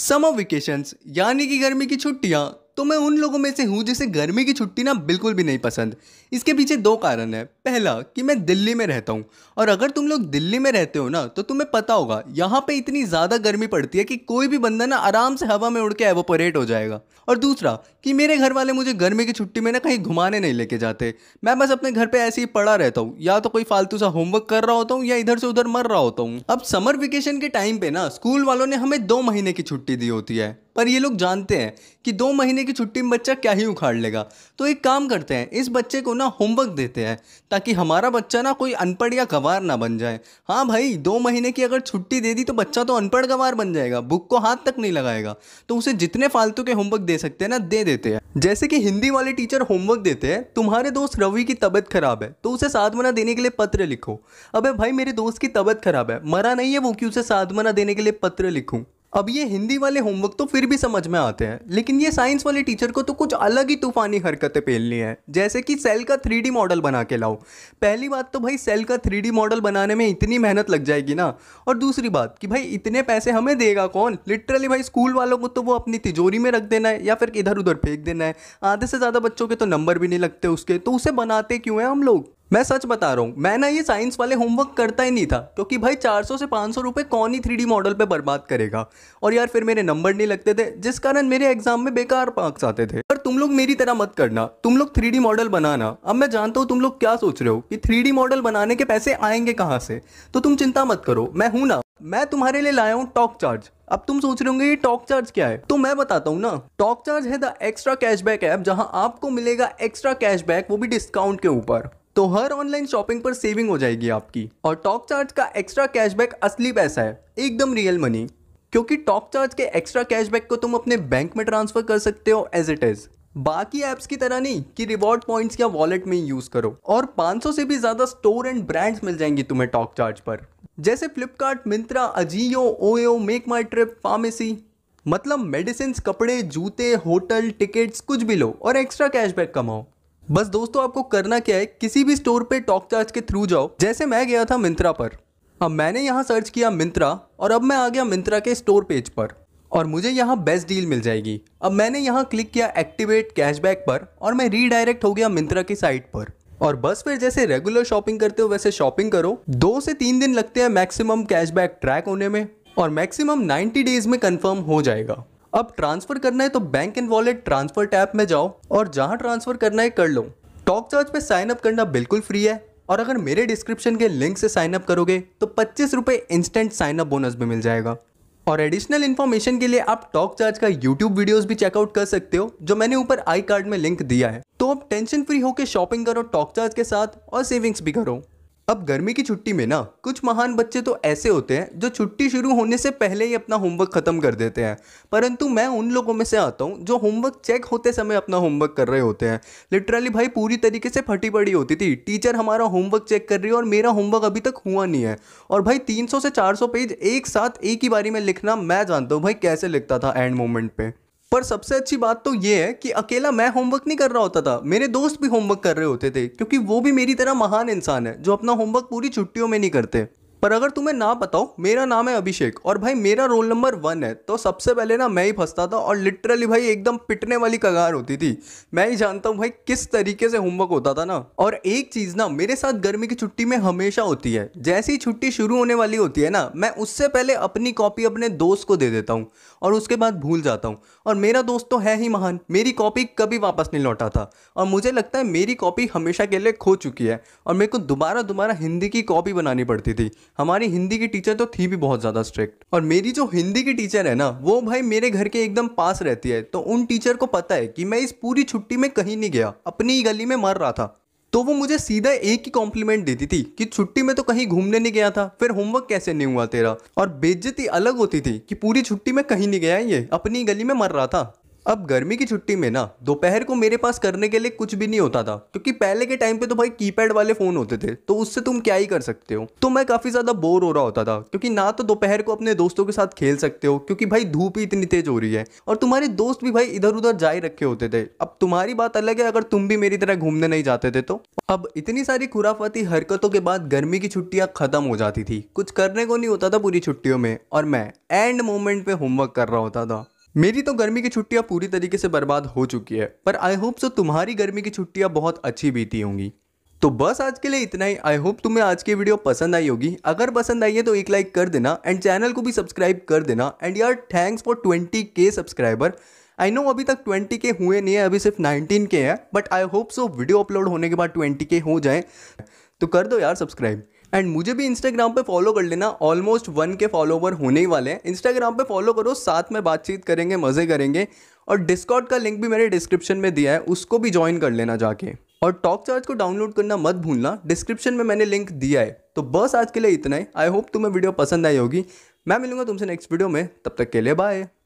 summer vacations यानी कि गर्मी की छुट्टियाँ तो मैं उन लोगों में से हूँ जिसे गर्मी की छुट्टी ना बिल्कुल भी नहीं पसंद इसके पीछे दो कारण है पहला कि मैं दिल्ली में रहता हूँ और अगर तुम लोग दिल्ली में रहते हो ना तो तुम्हें पता होगा यहाँ पे इतनी ज़्यादा गर्मी पड़ती है कि कोई भी बंदा ना आराम से हवा में उड़ के एवोपोरेट हो जाएगा और दूसरा कि मेरे घर वाले मुझे गर्मी की छुट्टी में ना कहीं घुमाने नहीं लेके जाते मैं बस अपने घर पर ऐसे ही पड़ा रहता हूँ या तो कोई फालतू सा होमवर्क कर रहा होता हूँ या इधर से उधर मर रहा होता हूँ अब समर वेकेशन के टाइम पे ना स्कूल वालों ने हमें दो महीने की छुट्टी दी होती है पर ये लोग जानते हैं कि दो महीने की छुट्टी में बच्चा क्या ही उखाड़ लेगा तो एक काम करते हैं इस बच्चे को ना होमवर्क देते हैं ताकि हमारा बच्चा ना कोई अनपढ़ या गवार ना बन जाए हाँ भाई दो महीने की अगर छुट्टी दे दी तो बच्चा तो अनपढ़ गवार बन जाएगा बुक को हाथ तक नहीं लगाएगा तो उसे जितने फालतू के होमवर्क दे सकते हैं ना दे देते हैं जैसे कि हिंदी वाले टीचर होमवर्क देते हैं तुम्हारे दोस्त रवि की तबियत खराब है तो उसे साधमना देने के लिए पत्र लिखो अबे भाई मेरे दोस्त की तबियत खराब है मरा नहीं है वो कि उसे साधमना देने के लिए पत्र लिखूं अब ये हिंदी वाले होमवर्क तो फिर भी समझ में आते हैं लेकिन ये साइंस वाले टीचर को तो कुछ अलग ही तूफानी हरकतें पेलनी है जैसे कि सेल का थ्री मॉडल बना के लाओ पहली बात तो भाई सेल का थ्री मॉडल बनाने में इतनी मेहनत लग जाएगी ना और दूसरी बात कि भाई इतने पैसे हमें देगा कौन लिटरली भाई स्कूल वालों को तो वो अपनी तिजोरी में रख देना है या फिर इधर उधर फेंक देना है आधे से ज़्यादा बच्चों के तो नंबर भी नहीं लगते उसके तो उसे बनाते क्यों हैं हम लोग मैं सच बता रहा हूँ मैं ना ये साइंस वाले होमवर्क करता ही नहीं था क्योंकि भाई 400 से 500 रुपए कौन ही थ्री मॉडल पे बर्बाद करेगा और यार फिर मेरे नंबर नहीं लगते थे जिस कारण मेरे एग्जाम में बेकार मार्क्स आते थे पर तुम लोग मेरी तरह मत करना तुम लोग थ्री मॉडल बनाना अब मैं जानता हूँ तुम लोग क्या सोच रहे हो कि थ्री मॉडल बनाने के पैसे आएंगे कहाँ से तो तुम चिंता मत करो मैं हूँ ना मैं तुम्हारे लिए लाया हूँ टॉक चार्ज अब तुम सोच रहे होंगे ये टॉक चार्ज क्या है तो मैं बताता हूँ ना टॉक चार्ज है द एक्स्ट्रा कैशबैक ऐप जहाँ आपको मिलेगा एक्स्ट्रा कैशबैक वो भी डिस्काउंट के ऊपर तो हर ऑनलाइन शॉपिंग पर सेविंग हो जाएगी आपकी और टॉक चार्ज का एक्स्ट्रा कैशबैक असली पैसा है एकदम रियल मनी क्योंकि टॉक चार्ज के एक्स्ट्रा कैशबैक को तुम अपने बैंक में ट्रांसफर कर सकते हो एज इट इज़ बाकी ऐप्स की तरह नहीं कि रिवॉर्ड पॉइंट्स या वॉलेट में यूज़ करो और 500 से भी ज़्यादा स्टोर एंड ब्रांड्स मिल जाएंगी तुम्हें टॉक चार्ज पर जैसे Flipkart Myntra Ajio OYO MakeMyTrip pharmacy मतलब मेडिसिन कपड़े जूते होटल टिकट्स कुछ भी लो और एक्स्ट्रा कैशबैक कमाओ बस दोस्तों आपको करना क्या है किसी भी स्टोर पे टॉक चार्ज के थ्रू जाओ जैसे मैं गया था मिंत्रा पर अब मैंने यहाँ सर्च किया मिंत्रा और अब मैं आ गया मिंत्रा के स्टोर पेज पर और मुझे यहाँ बेस्ट डील मिल जाएगी अब मैंने यहाँ क्लिक किया एक्टिवेट कैशबैक पर और मैं रीडायरेक्ट हो गया मिंत्रा की साइट पर और बस फिर जैसे रेगुलर शॉपिंग करते हो वैसे शॉपिंग करो दो से तीन दिन लगते हैं मैक्सिमम कैशबैक ट्रैक होने में और मैक्सिमम 90 डेज में कंफर्म हो जाएगा अब ट्रांसफर करना है तो bank and wallet transfer tap में जाओ और जहां ट्रांसफर करना है कर लो टॉक चार्ज पे साइन अप करना बिल्कुल फ्री है और अगर मेरे डिस्क्रिप्शन के लिंक से साइन अप करोगे तो पच्चीस रुपए इंस्टेंट साइन अप बोनस भी मिल जाएगा और एडिशनल इन्फॉर्मेशन के लिए आप टॉक चार्ज का यूट्यूब वीडियोस भी चेकआउट कर सकते हो जो मैंने ऊपर आई कार्ड में लिंक दिया है तो आप टेंशन फ्री होकर शॉपिंग करो टॉक चार्ज के साथ और सेविंग्स भी करो अब गर्मी की छुट्टी में ना कुछ महान बच्चे तो ऐसे होते हैं जो छुट्टी शुरू होने से पहले ही अपना होमवर्क ख़त्म कर देते हैं परंतु मैं उन लोगों में से आता हूँ जो होमवर्क चेक होते समय अपना होमवर्क कर रहे होते हैं लिटरली भाई पूरी तरीके से फटी पड़ी होती थी टीचर हमारा होमवर्क चेक कर रही है और मेरा होमवर्क अभी तक हुआ नहीं है और भाई तीन से चार पेज एक साथ एक ही बारी में लिखना मैं जानता हूँ भाई कैसे लिखता था एंड मोमेंट पर पर सबसे अच्छी बात तो ये है कि अकेला मैं होमवर्क नहीं कर रहा होता था मेरे दोस्त भी होमवर्क कर रहे होते थे क्योंकि वो भी मेरी तरह महान इंसान है जो अपना होमवर्क पूरी छुट्टियों में नहीं करते पर अगर तुम्हें ना बताओ मेरा नाम है अभिषेक और भाई मेरा रोल नंबर वन है तो सबसे पहले ना मैं ही फंसता था और लिटरली भाई एकदम पिटने वाली कगार होती थी मैं ही जानता हूँ भाई किस तरीके से होमवर्क होता था ना और एक चीज़ ना मेरे साथ गर्मी की छुट्टी में हमेशा होती है जैसी छुट्टी शुरू होने वाली होती है ना मैं उससे पहले अपनी कॉपी अपने दोस्त को दे देता हूँ और उसके बाद भूल जाता हूँ और मेरा दोस्त तो है ही महान मेरी कॉपी कभी वापस नहीं लौटा था और मुझे लगता है मेरी कॉपी हमेशा के लिए खो चुकी है और मेरे को दोबारा दोबारा हिंदी की कॉपी बनानी पड़ती थी हमारी हिंदी की टीचर तो थी भी बहुत ज़्यादा स्ट्रिक्ट और मेरी जो हिंदी की टीचर है ना वो भाई मेरे घर के एकदम पास रहती है तो उन टीचर को पता है कि मैं इस पूरी छुट्टी में कहीं नहीं गया अपनी ही गली में मर रहा था तो वो मुझे सीधा एक ही कॉम्प्लीमेंट देती थी कि छुट्टी में तो कहीं घूमने नहीं गया था फिर होमवर्क कैसे नहीं हुआ तेरा और बेज्जती अलग होती थी कि पूरी छुट्टी में कहीं नहीं गया ये अपनी गली में मर रहा था अब गर्मी की छुट्टी में ना दोपहर को मेरे पास करने के लिए कुछ भी नहीं होता था क्योंकि पहले के टाइम पे तो भाई कीपैड वाले फ़ोन होते थे तो उससे तुम क्या ही कर सकते हो तो मैं काफ़ी ज़्यादा बोर हो रहा होता था क्योंकि ना तो दोपहर को अपने दोस्तों के साथ खेल सकते हो क्योंकि भाई धूप ही इतनी तेज़ हो रही है और तुम्हारे दोस्त भी भाई इधर उधर जाए रखे होते थे अब तुम्हारी बात अलग है अगर तुम भी मेरी तरह घूमने नहीं जाते थे तो अब इतनी सारी खुराफाती हरकतों के बाद गर्मी की छुट्टियाँ ख़त्म हो जाती थी कुछ करने को नहीं होता था पूरी छुट्टियों में और मैं एंड मोमेंट पे होमवर्क कर रहा होता था मेरी तो गर्मी की छुट्टियां पूरी तरीके से बर्बाद हो चुकी है पर आई होप सो तुम्हारी गर्मी की छुट्टियां बहुत अच्छी बीती होंगी तो बस आज के लिए इतना ही आई होप तुम्हें आज की वीडियो पसंद आई होगी अगर पसंद आई है तो एक लाइक कर देना एंड चैनल को भी सब्सक्राइब कर देना एंड यार thanks for twenty K subscriber I know अभी तक ट्वेंटी के हुए नहीं है अभी सिर्फ नाइनटीन के हैं but I hope so video upload होने के बाद ट्वेंटी के हो जाए तो कर दो यार सब्सक्राइब एंड मुझे भी इंस्टाग्राम पे फॉलो कर लेना ऑलमोस्ट वन के फॉलोवर होने ही वाले हैं इंस्टाग्राम पे फॉलो करो साथ में बातचीत करेंगे मज़े करेंगे और डिस्कॉर्ड का लिंक भी मैंने डिस्क्रिप्शन में दिया है उसको भी ज्वाइन कर लेना जाके और टॉक चार्ज को डाउनलोड करना मत भूलना डिस्क्रिप्शन में मैंने लिंक दिया है तो बस आज के लिए इतना ही आई होप तुम्हें वीडियो पसंद आई होगी मैं मिलूंगा तुमसे नेक्स्ट वीडियो में तब तक के लिए बाय